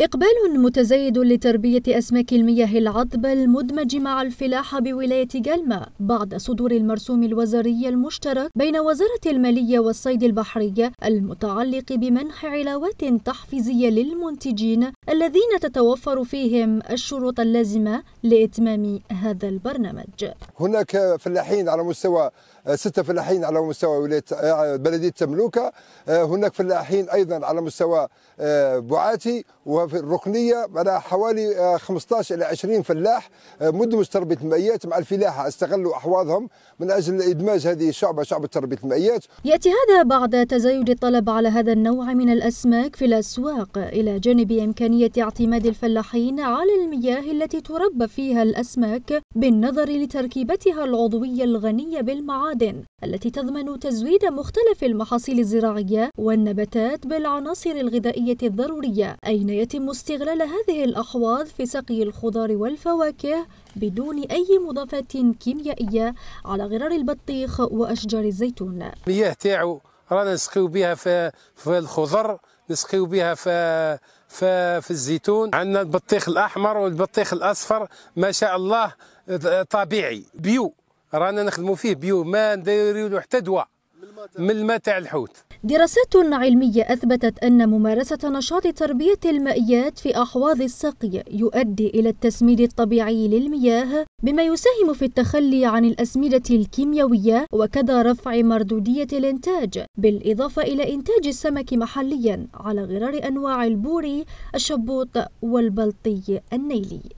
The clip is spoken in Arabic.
إقبال متزايد لتربية أسماك المياه العذبة المدمج مع الفلاحة بولاية جلمة بعد صدور المرسوم الوزاري المشترك بين وزارة المالية والصيد البحرية المتعلق بمنح علاوات تحفيزية للمنتجين الذين تتوفر فيهم الشروط اللازمة لإتمام هذا البرنامج هناك فلاحين على مستوى ستة فلاحين على مستوى ولاية بلدية تملوكة هناك فلاحين أيضا على مستوى آه، بعاتي و في الركنيه على حوالي 15 آه، الى 20 فلاح آه، مدمج تربيه المائيات مع الفلاحه استغلوا احواضهم من اجل ادماج هذه الشعبه شعبه تربيه المائيات. ياتي هذا بعد تزايد الطلب على هذا النوع من الاسماك في الاسواق الى جانب امكانيه اعتماد الفلاحين على المياه التي تربى فيها الاسماك بالنظر لتركيبتها العضويه الغنيه بالمعادن التي تضمن تزويد مختلف المحاصيل الزراعيه والنباتات بالعناصر الغذائيه الضروريه اين يتم يتم استغلال هذه الأحواض في سقي الخضار والفواكه بدون أي مضافات كيميائية على غرار البطيخ وأشجار الزيتون المياه تاعو رانا نسقيو بها في, في الخضر نسقيو بها في في, في الزيتون عندنا البطيخ الأحمر والبطيخ الأصفر ما شاء الله طبيعي بيو رانا نخدمو فيه بيو ما نديرو له حتى دواء من الماء تاع الحوت دراسات علمية أثبتت أن ممارسة نشاط تربية المائيات في أحواض السقي يؤدي إلى التسميد الطبيعي للمياه بما يساهم في التخلي عن الأسمدة الكيميائية وكذا رفع مردودية الإنتاج بالإضافة إلى إنتاج السمك محليا على غرار أنواع البوري الشبوط والبلطي النيلي